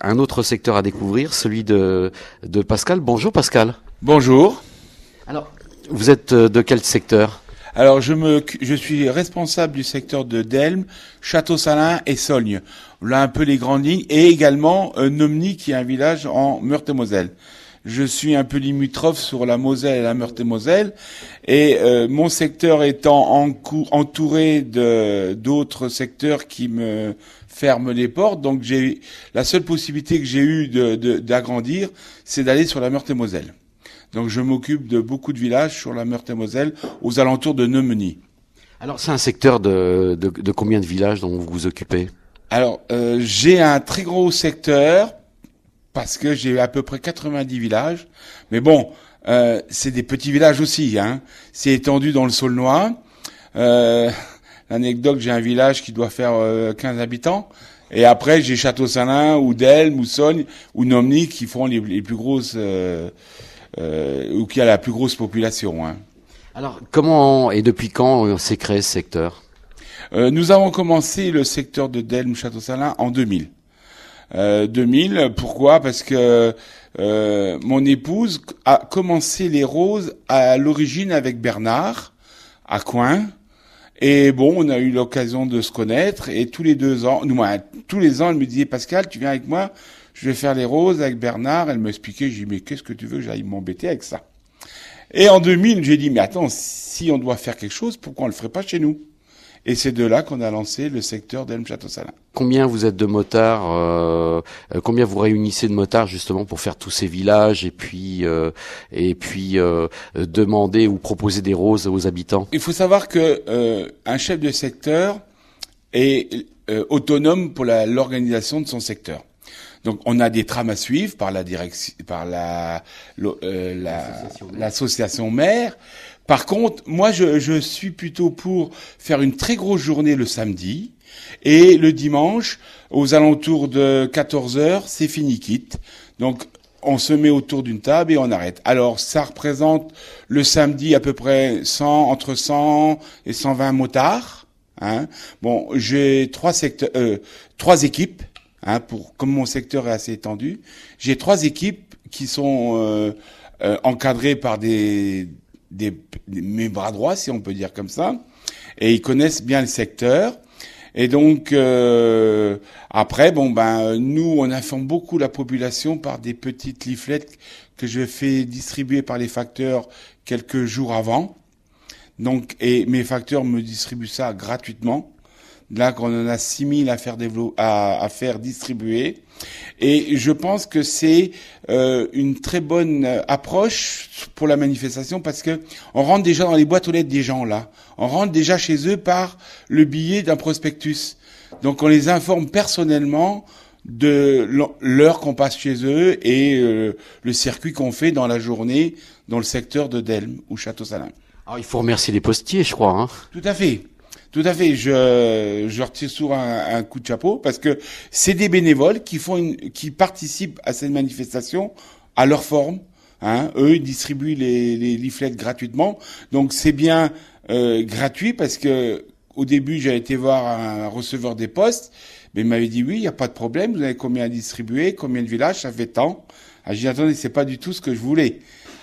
un autre secteur à découvrir, celui de, Pascal. Bonjour Pascal. Bonjour. Alors, vous êtes euh, de quel secteur alors je me, je suis responsable du secteur de Delme, Château-Salin et Sogne. Là un peu les grandes lignes et également euh, Nomni qui est un village en Meurthe-et-Moselle je suis un peu limitrophe sur la Moselle et la Meurthe-et-Moselle, et euh, mon secteur étant en entouré de d'autres secteurs qui me ferment les portes, donc j'ai la seule possibilité que j'ai eue d'agrandir, de, c'est d'aller sur la Meurthe-et-Moselle. Donc je m'occupe de beaucoup de villages sur la Meurthe-et-Moselle, aux alentours de Neumeny. Alors c'est un secteur de, de, combien de villages dont vous vous occupez alors, euh, j'ai un très gros secteur parce que j'ai à peu près 90 villages. Mais bon, euh, c'est des petits villages aussi. Hein. C'est étendu dans le Saulnois. Euh, L'anecdote, j'ai un village qui doit faire 15 euh, habitants. Et après, j'ai Château-Salin, ou Delme, ou Sogne, ou Nomni qui font les, plus grosses... Euh, ou qui a la plus grosse population. Hein. Alors, comment et depuis quand s'est créé ce secteur Nous avons commencé le secteur de Delme-Château-Salin en 2000. 2000. Euh, pourquoi Parce que euh, mon épouse a commencé les roses à l'origine avec Bernard à Coin. Et bon, on a eu l'occasion de se connaître et tous les deux ans, nous, tous les ans, elle me disait Pascal, tu viens avec moi, je vais faire les roses avec Bernard. Elle m'expliquait, j'ai dit mais qu'est-ce que tu veux que j'aille m'embêter avec ça Et en 2000, j'ai dit mais attends, si on doit faire quelque chose, pourquoi on le ferait pas chez nous et c'est de là qu'on a lancé le secteur d'Elm-Château-Salin. Combien vous êtes de motards euh, euh, Combien vous réunissez de motards justement pour faire tous ces villages et puis euh, et puis euh, demander ou proposer des roses aux habitants Il faut savoir que euh, un chef de secteur est euh, autonome pour l'organisation de son secteur. Donc on a des trames à suivre par la direction, par la l'association mère. euh, maire, par contre, moi, je, suis plutôt pour faire une très grosse journée le samedi. Et le dimanche, aux alentours de 14 heures, c'est fini quitte. Donc, on se met autour d'une table et on arrête. Alors, ça représente le samedi à peu près 100, entre 100 et 120 motards. Hein. Bon, j'ai trois secteurs, euh, trois équipes. Hein, pour comme mon secteur est assez étendu, j'ai trois équipes qui sont euh, euh, encadrées par des des, mes bras droits, si on peut dire comme ça, et ils connaissent bien le secteur. Et donc euh, après, bon ben nous, on informe beaucoup la population par des petites leaflets que je fais distribuer par les facteurs quelques jours avant. Donc et mes facteurs me distribuent ça gratuitement. Là, qu'on en a 6000 à faire, à, à faire distribuer. Et je pense que c'est euh, une très bonne euh, approche pour la manifestation parce que on rentre déjà dans les boîtes aux lettres des gens là. On rentre déjà chez eux par le billet d'un prospectus. Donc on les informe personnellement de l'heure qu'on passe chez eux et euh, le circuit qu'on fait dans la journée dans le secteur de Delme ou Château-Salin. Alors il faut remercier les postiers, je crois. Hein. Tout à fait. Tout à fait. Je, je souvent un, coup de chapeau parce que c'est des bénévoles qui font une, qui participent à cette manifestation à leur forme. Hein. Eux, ils distribuent les, leaflets gratuitement. Donc c'est bien euh, gratuit parce que au début, j'ai été voir un receveur des postes, mais il m'avait dit oui, il n'y a pas de problème. Vous avez combien à distribuer, combien de villages, ça fait tant. Ah, j'ai dit c'est pas du tout ce que je voulais.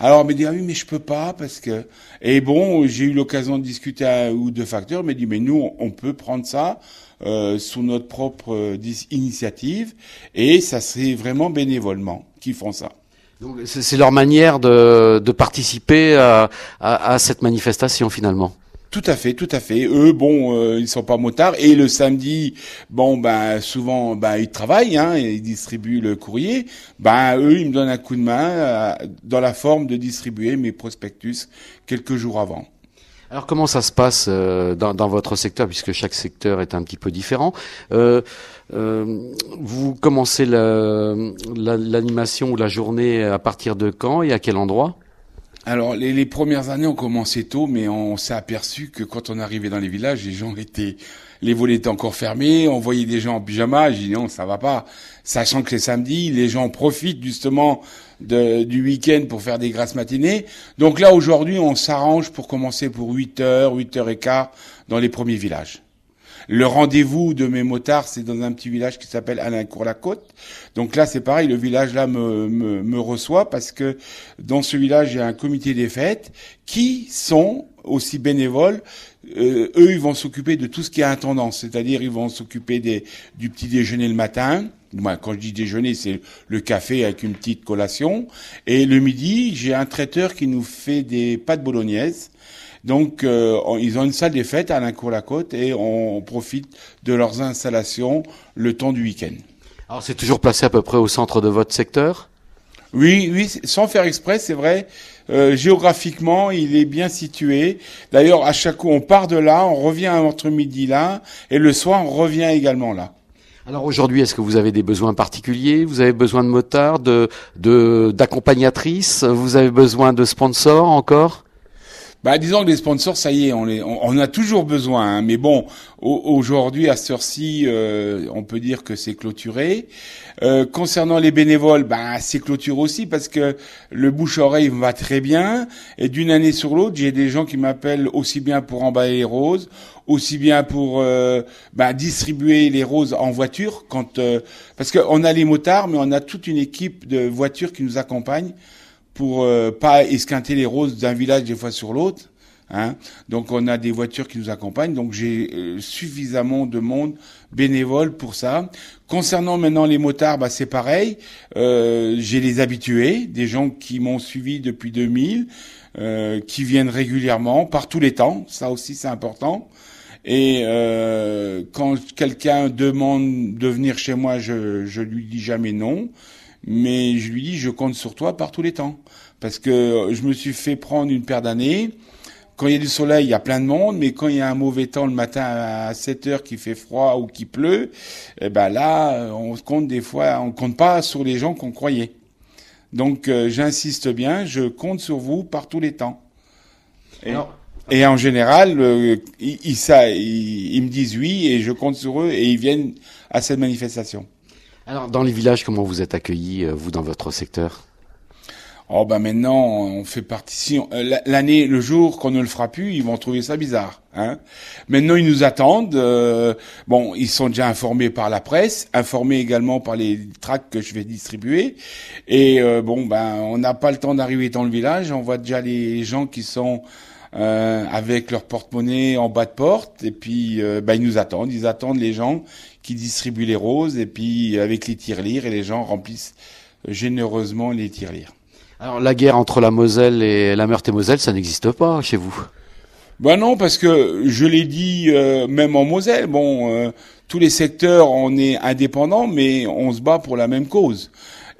Alors, mais dit, ah oui, mais je peux pas parce que. Et bon, j'ai eu l'occasion de discuter un ou deux facteurs, mais dit, mais nous, on peut prendre ça euh, sous notre propre euh, initiative, et ça c'est vraiment bénévolement qui font ça. Donc c'est leur manière de, participer à cette manifestation finalement. Tout à fait, tout à fait. Eux, bon, ils euh, ils sont pas motards. Et le samedi, bon, ben souvent, ben ils travaillent, hein, ils distribuent le courrier. Ben eux, ils me donnent un coup de main euh, dans la forme de distribuer mes prospectus quelques jours avant. Alors comment ça se passe euh, dans, votre secteur, puisque chaque secteur est un petit peu différent Vous commencez l'animation ou la journée à partir de quand et à quel endroit alors, les, premières années, on commençait tôt, mais on s'est aperçu que quand on arrivait dans les villages, les gens étaient, les volets étaient encore fermés, on voyait des gens en pyjama, j'ai dit non, ça va pas. Sachant que c'est samedi, les gens profitent justement du week-end pour faire des grasses matinées. Donc là, aujourd'hui, on s'arrange pour commencer pour 8h, 8h15 dans les premiers villages. Le rendez-vous de mes motards, c'est dans un petit village qui s'appelle Alaincourt-la-Côte. Donc là, c'est pareil, le village là me, reçoit parce que dans ce village, il y a un comité des fêtes qui sont aussi bénévoles euh, eux, ils vont s'occuper de tout ce qui est tendance c'est-à-dire ils vont s'occuper des, du petit déjeuner le matin. Moi, quand je dis déjeuner, c'est le café avec une petite collation. Et le midi, j'ai un traiteur qui nous fait des pâtes bolognaises donc euh, ils ont une salle des fêtes à Lincourt-la-Côte et on, profite de leurs installations le temps du week-end. Alors c'est toujours placé à peu près au centre de votre secteur oui, oui, sans faire exprès, c'est vrai. Euh, géographiquement, il est bien situé. D'ailleurs, à chaque coup, on part de là, on revient entre midi là, et le soir, on revient également là. Alors aujourd'hui, est-ce que vous avez des besoins particuliers Vous avez besoin de motards, de d'accompagnatrices Vous avez besoin de sponsors encore bah, disons que les sponsors, ça y est, on, on, a toujours besoin. Hein. mais bon, aujourd'hui, à cette euh, on peut dire que c'est clôturé. Euh, concernant les bénévoles, bah, c'est clôturé aussi parce que le bouche-oreille va très bien. Et d'une année sur l'autre, j'ai des gens qui m'appellent aussi bien pour emballer les roses, aussi bien pour euh, bah, distribuer les roses en voiture, quand parce qu'on a les motards, mais on a toute une équipe de voitures qui nous accompagnent pour euh, pas esquinter les roses d'un village des fois sur l'autre. Hein. Donc on a des voitures qui nous accompagnent. Donc j'ai euh, suffisamment de monde bénévole pour ça. Concernant maintenant les motards, bah, c'est pareil. Euh, j'ai les habitués, des gens qui m'ont suivi depuis 2000, euh, qui viennent régulièrement, par tous les temps. Ça aussi c'est important. Et euh, quand quelqu'un demande de venir chez moi, je, je lui dis jamais non mais je lui dis je compte sur toi par tous les temps parce que je me suis fait prendre une paire d'années. Quand il y a du soleil, il y a plein de monde, mais quand il y a un mauvais temps le matin à 7 heures qui fait froid ou qui pleut, et eh ben là, on compte des fois, on compte pas sur les gens qu'on croyait. Donc euh, j'insiste bien, je compte sur vous par tous les temps. Et, en général, ils me disent oui et je compte sur eux et ils viennent à cette manifestation. Alors, dans les villages, comment vous êtes accueillis, euh, vous, dans votre secteur Oh ben maintenant, on fait partie. Euh, l'année, le jour qu'on ne le fera plus, ils vont trouver ça bizarre. Hein maintenant, ils nous attendent. Euh, bon, ils sont déjà informés par la presse, informés également par les tracts que je vais distribuer. Et bon, ben, on n'a pas le temps d'arriver dans le village. On voit déjà les gens qui sont euh, avec leur porte-monnaie en bas de porte, et puis euh, bah, ils nous attendent, ils attendent les gens qui distribuent les roses, et puis euh, avec les tirelires, et les gens remplissent euh, généreusement les tirelires. Alors la guerre entre la Moselle et la Meurthe-et-Moselle, ça n'existe pas chez vous ben non, parce que je l'ai dit, même en Moselle, bon, tous les secteurs, on est indépendants, mais on se bat pour la même cause.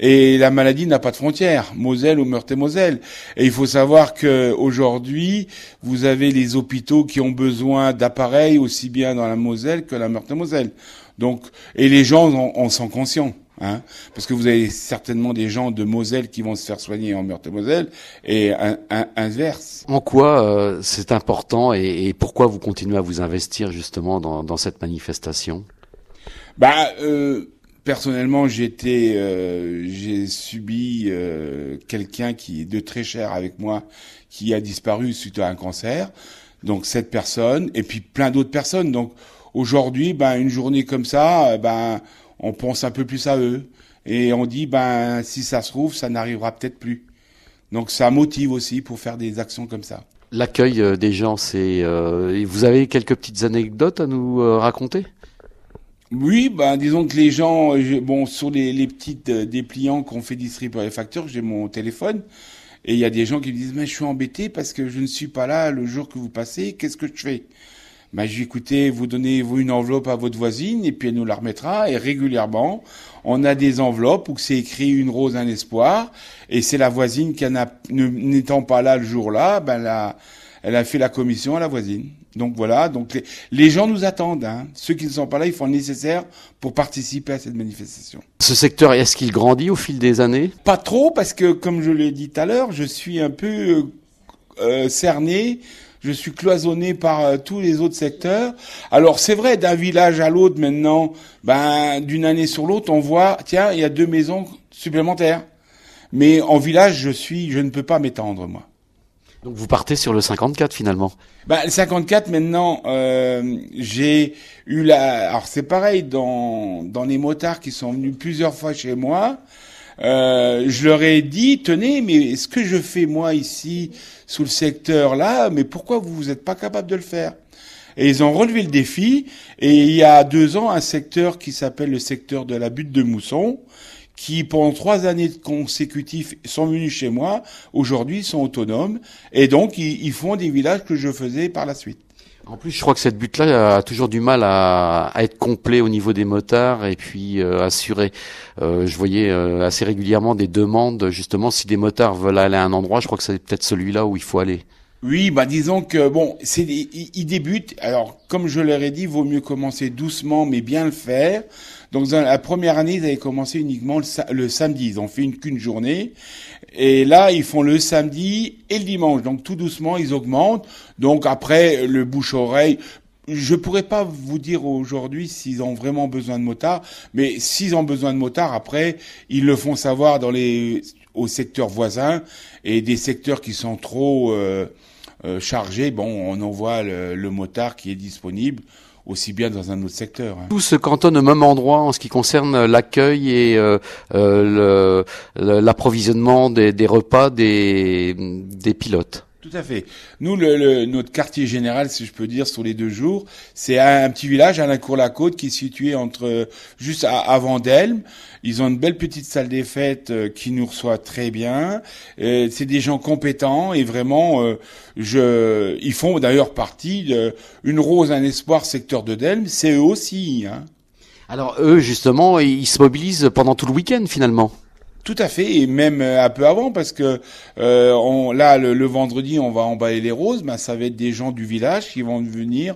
Et la maladie n'a pas de frontières, Moselle ou Meurthe-et-Moselle. Et il faut savoir que aujourd'hui, vous avez les hôpitaux qui ont besoin d'appareils aussi bien dans la Moselle que la Meurthe-et-Moselle. Donc, et les gens en, sont conscients. Hein, parce que vous avez certainement des gens de Moselle qui vont se faire soigner en Meurthe-et-Moselle et un, un, inverse. En quoi euh, c'est important et, et, pourquoi vous continuez à vous investir justement dans, dans cette manifestation Bah, euh, personnellement, euh, j'ai subi euh, quelqu'un qui est de très cher avec moi, qui a disparu suite à un cancer. Donc cette personne, et puis plein d'autres personnes. Donc aujourd'hui, ben une journée comme ça, ben on pense un peu plus à eux et on dit ben si ça se trouve, ça n'arrivera peut-être plus. Donc ça motive aussi pour faire des actions comme ça. L'accueil euh, des gens, c'est. vous avez quelques petites anecdotes à nous raconter oui, ben disons que les gens, euh, bon, sur les, les petites euh, dépliants qu'on fait distribuer par les facteurs, j'ai mon téléphone. Et il y a des gens qui me disent, mais je suis embêté parce que je ne suis pas là le jour que vous passez, qu'est-ce que je fais ben, je écoutez, vous donnez vous une enveloppe à votre voisine et puis elle nous la remettra. Et régulièrement, on a des enveloppes où c'est écrit une rose, un espoir. Et c'est la voisine qui n'étant pas là le jour-là, ben, elle a fait la commission à la voisine. Donc voilà, donc les, gens nous attendent. Hein. Ceux qui ne sont pas là, ils font le nécessaire pour participer à cette manifestation. Ce secteur, est-ce qu'il grandit au fil des années Pas trop, parce que comme je l'ai dit tout à l'heure, je suis un peu euh, euh, cerné je suis cloisonné par euh, tous les autres secteurs. Alors c'est vrai, d'un village à l'autre maintenant, ben d'une année sur l'autre, on voit, tiens, il y a deux maisons supplémentaires. Mais en village, je suis, je ne peux pas m'étendre moi. Donc vous partez sur le 54 finalement. Bah, le 54 maintenant, euh, j'ai eu la. Alors c'est pareil dans dans les motards qui sont venus plusieurs fois chez moi. Euh, je leur ai dit, tenez, mais ce que je fais moi ici, sous le secteur là, mais pourquoi vous n'êtes êtes pas capable de le faire Et ils ont relevé le défi, et il y a deux ans, un secteur qui s'appelle le secteur de la butte de Mousson, qui, pendant trois années consécutives, sont venus chez moi, aujourd'hui sont autonomes, et donc ils, font des villages que je faisais par la suite. En plus, je crois que cette butte-là a toujours du mal à, être complet au niveau des motards et puis euh, assurer, euh, je voyais euh, assez régulièrement des demandes, justement, si des motards veulent aller à un endroit, je crois que c'est peut-être celui-là où il faut aller. Oui, bah disons que bon, c'est ils débutent Alors comme je leur ai dit, vaut mieux commencer doucement mais bien le faire. Donc la première année, ils avaient commencé uniquement le, samedi. Ils ont fait une qu'une journée. Et là, ils font le samedi et le dimanche. Donc tout doucement, ils augmentent. Donc après, le bouche-oreille, je pourrais pas vous dire aujourd'hui s'ils ont vraiment besoin de motards, mais s'ils ont besoin de motards, après, ils le font savoir dans les aux secteurs voisins et des secteurs qui sont trop euh, euh, chargés. Bon, on envoie le motard qui est disponible aussi bien dans un autre secteur. Hein. Tout se cantonne au même endroit en ce qui concerne l'accueil et euh, euh, l'approvisionnement des, des, repas des, des pilotes. Tout à fait. Nous, le, notre quartier général, si je peux dire, sur les deux jours, c'est un, petit village, à la cour la côte qui est situé entre euh, juste à, avant Delme. Ils ont une belle petite salle des fêtes euh, qui nous reçoit très bien. Euh, c'est des gens compétents et vraiment, je, ils font d'ailleurs partie de une rose, un espoir secteur de Delme. C'est eux aussi. Hein. Alors eux, justement, ils se mobilisent pendant tout le week-end finalement. Tout à fait, et même euh, un peu avant, parce que euh, là, le, le, vendredi, on va emballer les roses, ben, ça va être des gens du village qui vont venir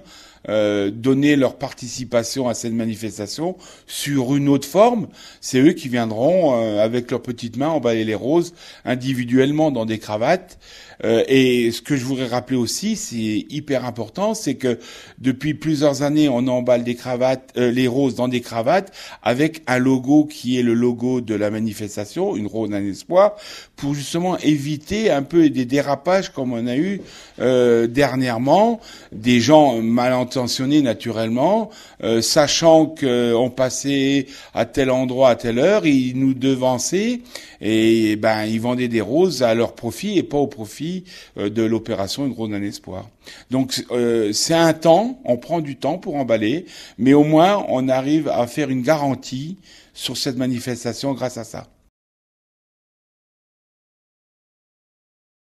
euh, donner leur participation à cette manifestation sur une autre forme, c'est eux qui viendront euh, avec leurs petites mains emballer les roses individuellement dans des cravates. Euh, et ce que je voudrais rappeler aussi, c'est hyper important, c'est que depuis plusieurs années, on emballe des cravates, les roses dans des cravates avec un logo qui est le logo de la manifestation, une rose, un espoir, pour justement éviter un peu des dérapages comme on a eu dernièrement, des gens malentendus naturellement, euh, sachant qu'on euh, passait à tel endroit à telle heure, ils nous devançaient et eh ben ils vendaient des roses à leur profit et pas au profit euh, de l'opération Une rose d'un espoir. Donc c'est un temps, on prend du temps pour emballer, mais au moins on arrive à faire une garantie sur cette manifestation grâce à ça.